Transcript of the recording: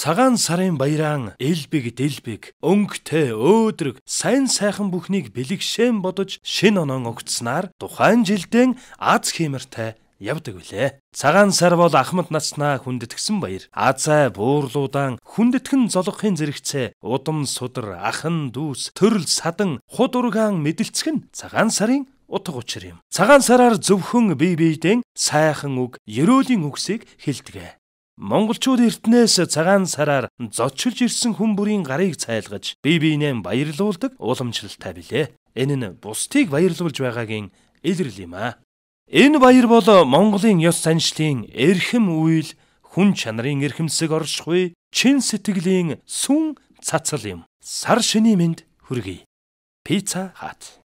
Цагаан сарын баяран элбэг дэлбэг өнгөтэй өөдрөг сайн сайхан бүхнийг бэлгшээн бодож шин онон өгцснээр тухайн жилдээ аз хиймэртэй явдаг билээ. Цагаан сар бол ахмад наснаа хүндэтгсэн баяр. Азай буурлуудаан хүндэтгэн золгохын зэрэгцээ удам судар ахан дүүс төрөл садан худ ургаан мэдлцгэн цагаан сарын утга учир юм. Цагаан сараар зөвхөн бие биедээ сайхан үг, ерөөлийн үгсийг хэлдэг. Монголчууд эртнээс цагаан сараар зодчилж ирсэн хүн бүрийн гарыг цайлгаж бие биенээ баярлуулдаг уламжлалтай билээ. Энэ нь бусдыг баярлуулж байгаагийн илрэл юм аа. Энэ баяр бол Монголын ёс заншлын эрхэм үйл, хүн чанарын эрхэмсэг оршихуй, чин сэтгэлийн сүн цацал юм. Сар шиний мэнд хүргэе. Пицца хат